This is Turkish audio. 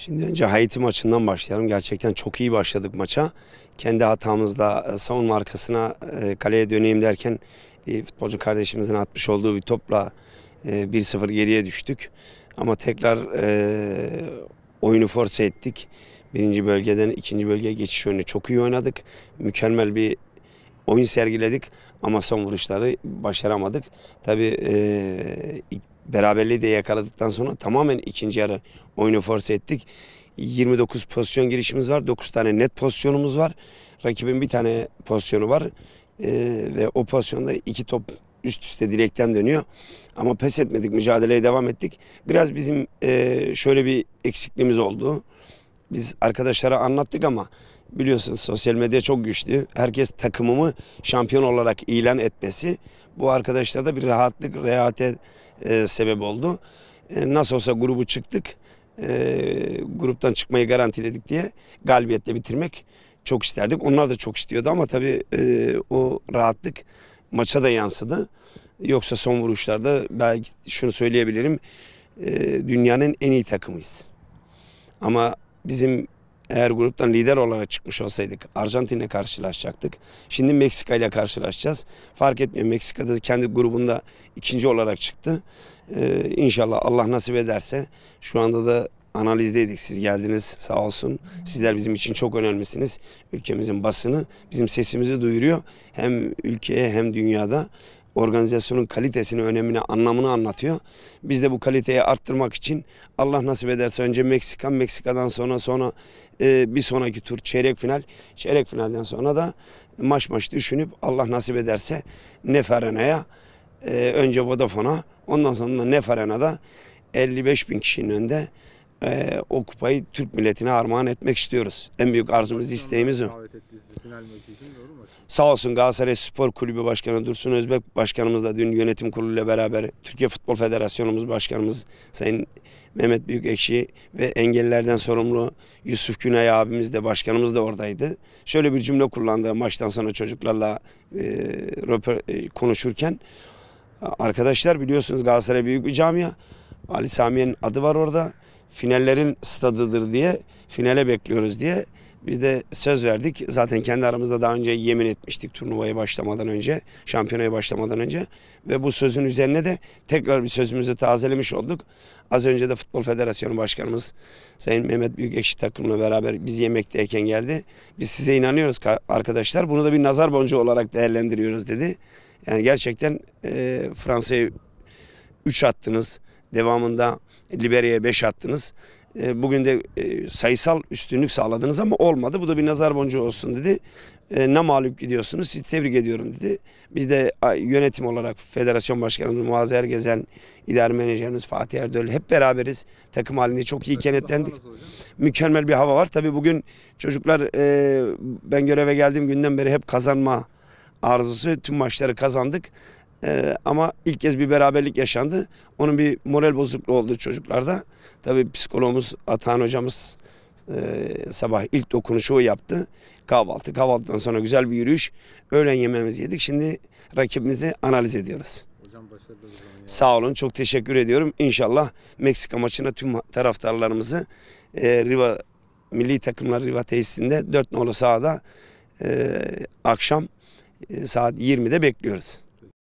Şimdi önce Haiti maçından başlayalım. Gerçekten çok iyi başladık maça. Kendi hatamızla e, savunma arkasına e, kaleye döneyim derken bir futbolcu kardeşimizin atmış olduğu bir topla 1-0 e, geriye düştük. Ama tekrar oyunu force ettik. Birinci bölgeden ikinci bölgeye geçiş yönünü çok iyi oynadık. Mükemmel bir oyun sergiledik ama son vuruşları başaramadık. Tabii e, beraberliği de yakaladıktan sonra tamamen ikinci yarı oyunu force ettik. 29 pozisyon girişimiz var. 9 tane net pozisyonumuz var. Rakibin bir tane pozisyonu var. Ee, ve o pozisyonda iki top üst üste direkten dönüyor. Ama pes etmedik, mücadeleye devam ettik. Biraz bizim e, şöyle bir eksikliğimiz oldu. Biz arkadaşlara anlattık ama biliyorsunuz sosyal medya çok güçlü. Herkes takımımı şampiyon olarak ilan etmesi bu arkadaşlarda bir rahatlık, rehate e, sebep oldu. E, nasıl olsa grubu çıktık. E, gruptan çıkmayı garantiledik diye galibiyetle bitirmek çok isterdik. Onlar da çok istiyordu ama tabii e, o rahatlık maça da yansıdı. Yoksa son vuruşlarda belki şunu söyleyebilirim. E, dünyanın en iyi takımıyız. Ama bizim eğer gruptan lider olarak çıkmış olsaydık Arjantin'le karşılaşacaktık. Şimdi Meksika ile karşılaşacağız. Fark etmiyor Meksika'da kendi grubunda ikinci olarak çıktı. Ee, inşallah Allah nasip ederse şu anda da analizdeydik. Siz geldiniz sağ olsun. Sizler bizim için çok önemlisiniz. Ülkemizin basını bizim sesimizi duyuruyor. Hem ülkeye hem dünyada organizasyonun kalitesini, önemini, anlamını anlatıyor. Biz de bu kaliteyi arttırmak için Allah nasip ederse önce Meksika, Meksika'dan sonra sonra e, bir sonraki tur çeyrek final, çeyrek finalden sonra da maç maç düşünüp Allah nasip ederse Neferena'ya, e, önce Vodafone'a, ondan sonra da Neferena'da 55 bin kişinin önünde e, o kupayı Türk milletine armağan etmek istiyoruz. En büyük arzumuz, isteğimiz o. Final maçı için doğru mu? Sağ olsun Galatasaray Spor Kulübü Başkanı Dursun Özbek Başkanımızla dün yönetim kurulu ile beraber Türkiye Futbol Federasyonumuz Başkanımız Sayın Mehmet Büyükekşi ve engellerden sorumlu Yusuf Güney abimiz de başkanımız da oradaydı. Şöyle bir cümle kullandı maçtan sonra çocuklarla e, e konuşurken. Arkadaşlar biliyorsunuz Galatasaray büyük bir camia. Ali Sami'nin adı var orada. Finallerin stadıdır diye finale bekliyoruz diye biz de söz verdik. Zaten kendi aramızda daha önce yemin etmiştik turnuvaya başlamadan önce, şampiyonaya başlamadan önce. Ve bu sözün üzerine de tekrar bir sözümüzü tazelemiş olduk. Az önce de Futbol Federasyonu Başkanımız Sayın Mehmet Büyükekşi takımla beraber biz yemekteyken geldi. Biz size inanıyoruz arkadaşlar. Bunu da bir nazar boncuğu olarak değerlendiriyoruz dedi. Yani gerçekten e, Fransa'ya 3 attınız. Devamında Liberia'ya 5 attınız. E, bugün de e, sayısal üstünlük sağladınız ama olmadı. Bu da bir nazar boncuğu olsun dedi. E, ne mağlup gidiyorsunuz sizi tebrik ediyorum dedi. Biz de yönetim olarak Federasyon Başkanımız Muazzer Gezen, idare menajerimiz Fatih Erdöl hep beraberiz. Takım halinde çok iyi Başka kenetlendik. Mükemmel bir hava var. Tabii bugün çocuklar ben göreve geldiğim günden beri hep kazanma arzusu. Tüm maçları kazandık. Ee, ama ilk kez bir beraberlik yaşandı. Onun bir moral bozukluğu oldu çocuklarda. Tabii psikologumuz Atahan hocamız e, sabah ilk dokunuşu yaptı. Kahvaltı. Kahvaltıdan sonra güzel bir yürüyüş. Öğlen yemeğimizi yedik. Şimdi rakibimizi analiz ediyoruz. Hocam başarılı Sağ olun. Çok teşekkür ediyorum. İnşallah Meksika maçına tüm taraftarlarımızı e, Riva milli takımlar Riva tesisinde 4 nolu sahada e, akşam e, saat 20'de bekliyoruz.